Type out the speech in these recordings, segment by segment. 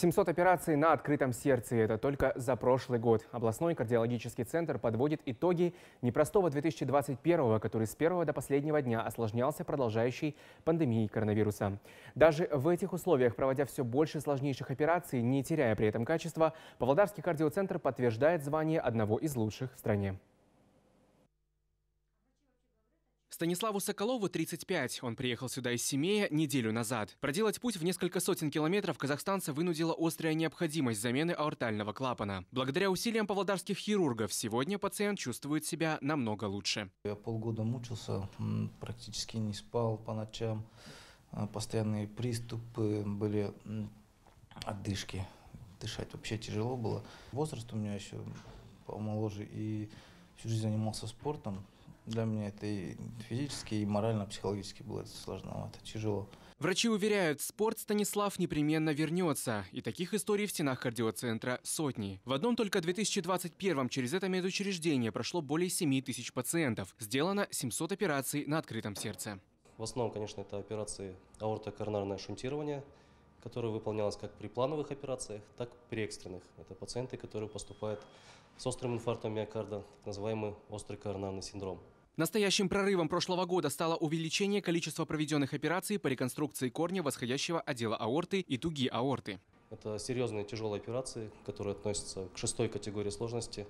700 операций на открытом сердце – это только за прошлый год. Областной кардиологический центр подводит итоги непростого 2021 который с первого до последнего дня осложнялся продолжающей пандемией коронавируса. Даже в этих условиях, проводя все больше сложнейших операций, не теряя при этом качества, Павлодарский кардиоцентр подтверждает звание одного из лучших в стране. Станиславу Соколову 35. Он приехал сюда из Семея неделю назад. Проделать путь в несколько сотен километров казахстанца вынудила острая необходимость замены аортального клапана. Благодаря усилиям павлодарских хирургов сегодня пациент чувствует себя намного лучше. Я полгода мучился, практически не спал по ночам. А, постоянные приступы были отдышки. Дышать вообще тяжело было. Возраст у меня еще помоложе и всю жизнь занимался спортом. Для меня это и физически, и морально-психологически было это сложновато, тяжело. Врачи уверяют, спорт Станислав непременно вернется. И таких историй в стенах кардиоцентра сотни. В одном только 2021-м через это медучреждение прошло более 7 тысяч пациентов. Сделано 700 операций на открытом сердце. В основном, конечно, это операции аортокоронарное шунтирование, которое выполнялось как при плановых операциях, так и при экстренных. Это пациенты, которые поступают с острым инфарктом миокарда, так называемый острый коронарный синдром. Настоящим прорывом прошлого года стало увеличение количества проведенных операций по реконструкции корня восходящего отдела аорты и туги аорты. Это серьезные тяжелые операции, которые относятся к шестой категории сложности.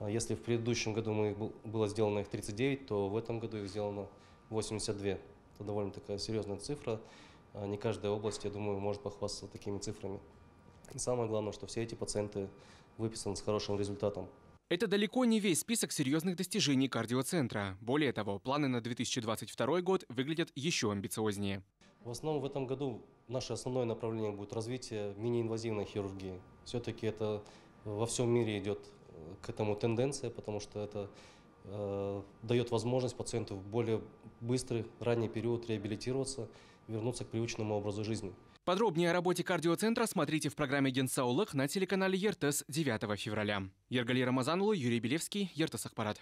А если в предыдущем году мы их было сделано их 39, то в этом году их сделано 82. Это довольно такая серьезная цифра. А не каждая область, я думаю, может похвастаться такими цифрами. И самое главное, что все эти пациенты выписаны с хорошим результатом. Это далеко не весь список серьезных достижений кардиоцентра. Более того, планы на 2022 год выглядят еще амбициознее. В основном в этом году наше основное направление будет развитие мини-инвазивной хирургии. Все-таки это э, во всем мире идет э, к этому тенденция, потому что это э, дает возможность пациенту в более быстрый ранний период реабилитироваться вернуться к привычному образу жизни. Подробнее о работе кардиоцентра смотрите в программе «Генсаулых» на телеканале «Ертес» 9 февраля. Ергали Рамазанлы, Юрий Белевский, «Ертес Ахпарат».